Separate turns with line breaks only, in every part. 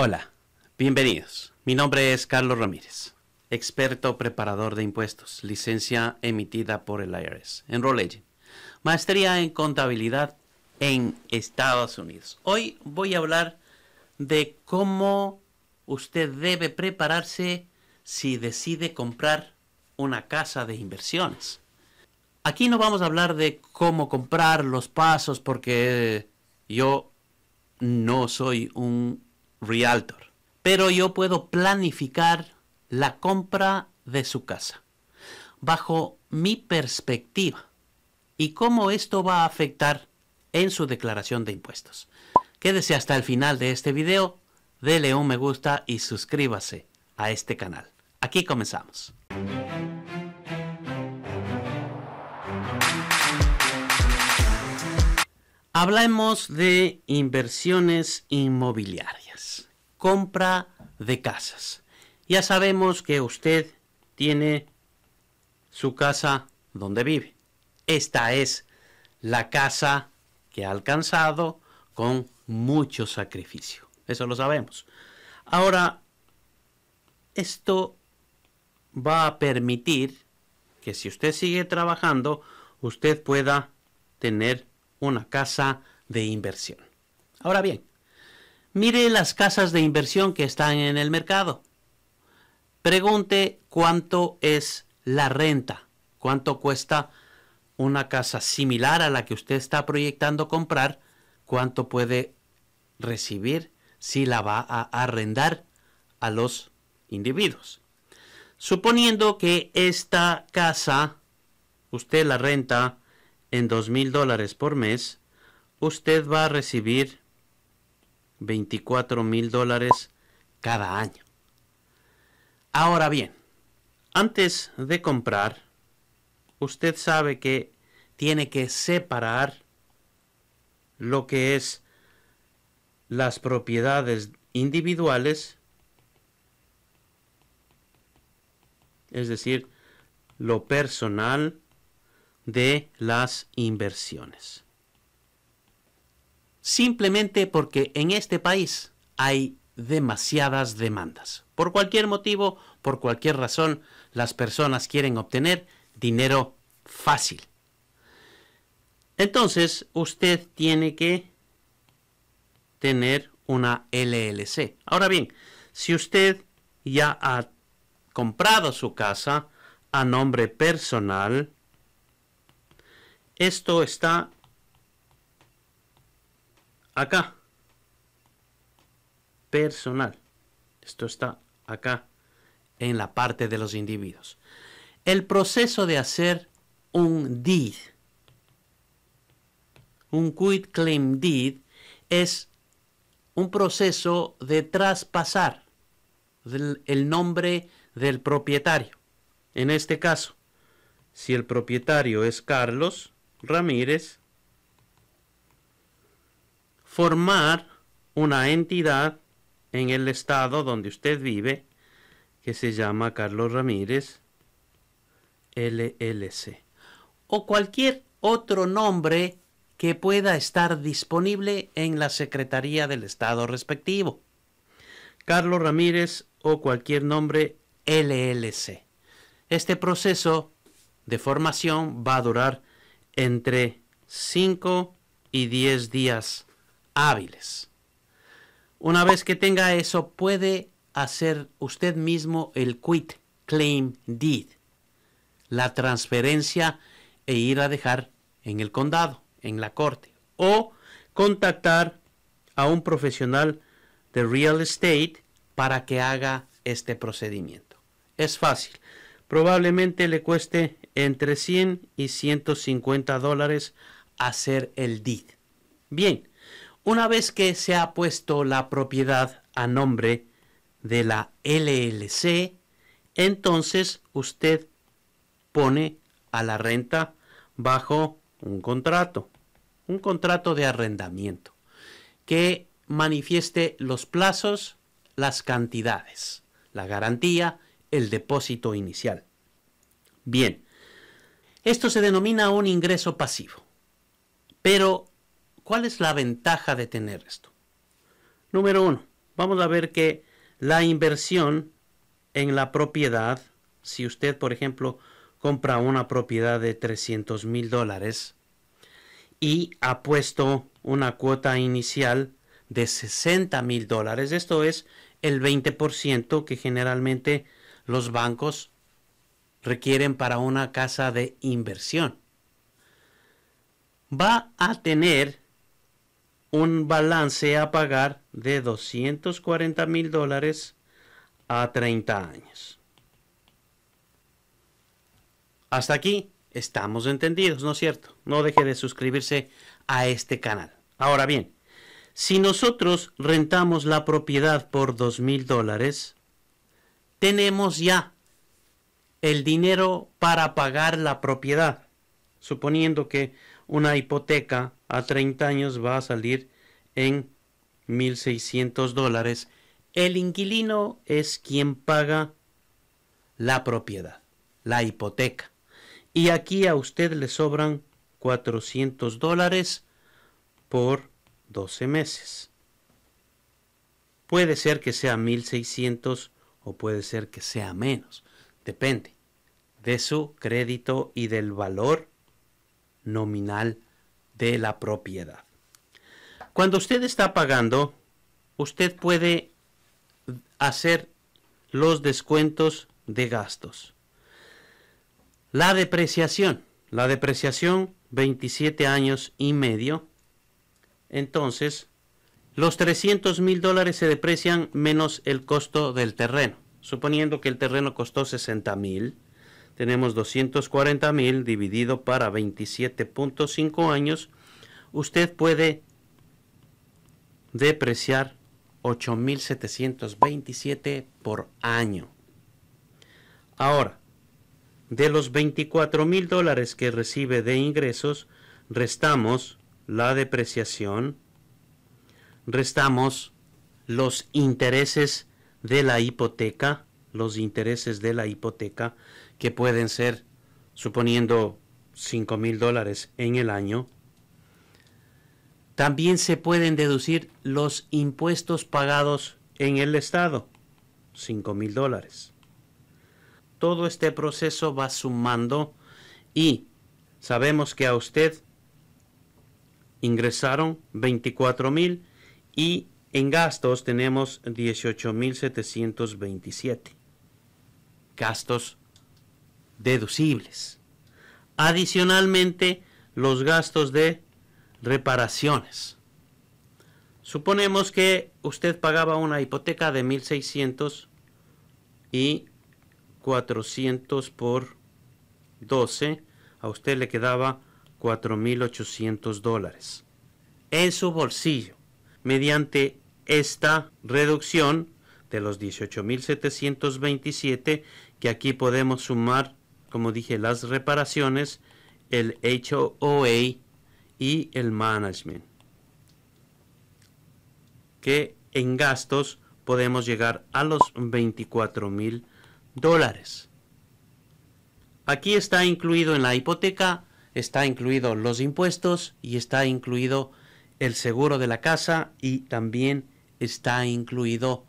Hola, bienvenidos. Mi nombre es Carlos Ramírez, experto preparador de impuestos, licencia emitida por el IRS, en maestría en contabilidad en Estados Unidos. Hoy voy a hablar de cómo usted debe prepararse si decide comprar una casa de inversiones. Aquí no vamos a hablar de cómo comprar los pasos porque yo no soy un realtor, pero yo puedo planificar la compra de su casa bajo mi perspectiva y cómo esto va a afectar en su declaración de impuestos. Quédese hasta el final de este video, dele un me gusta y suscríbase a este canal. Aquí comenzamos. Hablemos de inversiones inmobiliarias compra de casas. Ya sabemos que usted tiene su casa donde vive. Esta es la casa que ha alcanzado con mucho sacrificio. Eso lo sabemos. Ahora, esto va a permitir que si usted sigue trabajando, usted pueda tener una casa de inversión. Ahora bien, Mire las casas de inversión que están en el mercado. Pregunte cuánto es la renta, cuánto cuesta una casa similar a la que usted está proyectando comprar, cuánto puede recibir si la va a arrendar a los individuos. Suponiendo que esta casa usted la renta en $2,000 mil dólares por mes, usted va a recibir 24 mil dólares cada año. Ahora bien, antes de comprar, usted sabe que tiene que separar lo que es las propiedades individuales, es decir, lo personal de las inversiones simplemente porque en este país hay demasiadas demandas. Por cualquier motivo, por cualquier razón, las personas quieren obtener dinero fácil. Entonces, usted tiene que tener una LLC. Ahora bien, si usted ya ha comprado su casa a nombre personal, esto está acá. Personal. Esto está acá, en la parte de los individuos. El proceso de hacer un deed, un quit claim deed, es un proceso de traspasar el nombre del propietario. En este caso, si el propietario es Carlos Ramírez, formar una entidad en el estado donde usted vive que se llama Carlos Ramírez LLC o cualquier otro nombre que pueda estar disponible en la Secretaría del Estado respectivo. Carlos Ramírez o cualquier nombre LLC. Este proceso de formación va a durar entre 5 y 10 días hábiles. Una vez que tenga eso, puede hacer usted mismo el quit claim deed, la transferencia e ir a dejar en el condado, en la corte, o contactar a un profesional de real estate para que haga este procedimiento. Es fácil. Probablemente le cueste entre 100 y 150 dólares hacer el deed. Bien, una vez que se ha puesto la propiedad a nombre de la LLC, entonces usted pone a la renta bajo un contrato, un contrato de arrendamiento que manifieste los plazos, las cantidades, la garantía, el depósito inicial. Bien, esto se denomina un ingreso pasivo, pero ¿Cuál es la ventaja de tener esto? Número uno, vamos a ver que la inversión en la propiedad, si usted, por ejemplo, compra una propiedad de 300 mil dólares y ha puesto una cuota inicial de 60 mil dólares, esto es el 20% que generalmente los bancos requieren para una casa de inversión, va a tener un balance a pagar de 240 mil dólares a 30 años. Hasta aquí estamos entendidos, ¿no es cierto? No deje de suscribirse a este canal. Ahora bien, si nosotros rentamos la propiedad por 2 mil dólares, tenemos ya el dinero para pagar la propiedad. Suponiendo que una hipoteca a 30 años va a salir en 1.600 dólares. El inquilino es quien paga la propiedad, la hipoteca. Y aquí a usted le sobran 400 dólares por 12 meses. Puede ser que sea 1.600 o puede ser que sea menos. Depende de su crédito y del valor nominal de la propiedad. Cuando usted está pagando, usted puede hacer los descuentos de gastos. La depreciación. La depreciación 27 años y medio. Entonces, los 300 mil dólares se deprecian menos el costo del terreno. Suponiendo que el terreno costó 60 mil, tenemos 240 mil dividido para 27.5 años, usted puede depreciar 8.727 por año. Ahora, de los 24 mil dólares que recibe de ingresos, restamos la depreciación, restamos los intereses de la hipoteca, los intereses de la hipoteca, que pueden ser, suponiendo, 5 mil dólares en el año. También se pueden deducir los impuestos pagados en el Estado, 5 mil dólares. Todo este proceso va sumando y sabemos que a usted ingresaron 24 mil y en gastos tenemos 18 mil 727 gastos deducibles. Adicionalmente, los gastos de reparaciones. Suponemos que usted pagaba una hipoteca de 1.600 y 400 por 12, a usted le quedaba 4.800 dólares en su bolsillo. Mediante esta reducción de los 18.727 que aquí podemos sumar, como dije, las reparaciones, el HOA y el management. Que en gastos podemos llegar a los 24 mil dólares. Aquí está incluido en la hipoteca, está incluido los impuestos y está incluido el seguro de la casa y también está incluido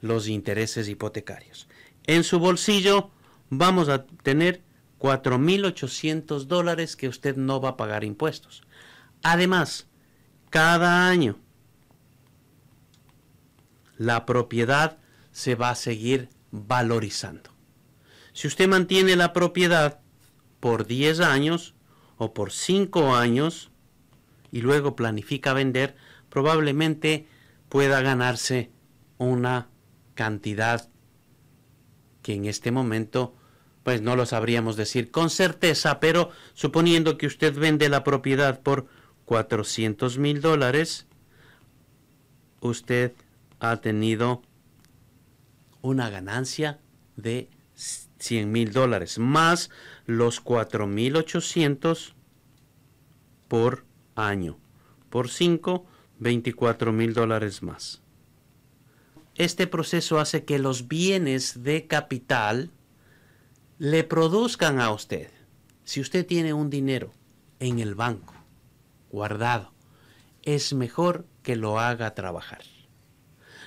los intereses hipotecarios en su bolsillo, vamos a tener 4.800 dólares que usted no va a pagar impuestos. Además, cada año la propiedad se va a seguir valorizando. Si usted mantiene la propiedad por 10 años o por 5 años y luego planifica vender, probablemente pueda ganarse una cantidad en este momento pues no lo sabríamos decir con certeza, pero suponiendo que usted vende la propiedad por 400 mil dólares, usted ha tenido una ganancia de 100 mil dólares, más los 4.800 por año. Por 5, 24 mil dólares más este proceso hace que los bienes de capital le produzcan a usted. Si usted tiene un dinero en el banco, guardado, es mejor que lo haga trabajar.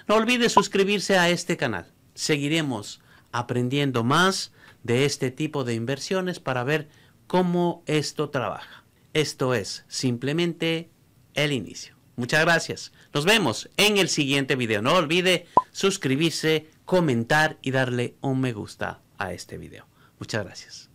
No olvide suscribirse a este canal. Seguiremos aprendiendo más de este tipo de inversiones para ver cómo esto trabaja. Esto es simplemente el inicio. Muchas gracias. Nos vemos en el siguiente video. No olvide suscribirse, comentar y darle un me gusta a este video. Muchas gracias.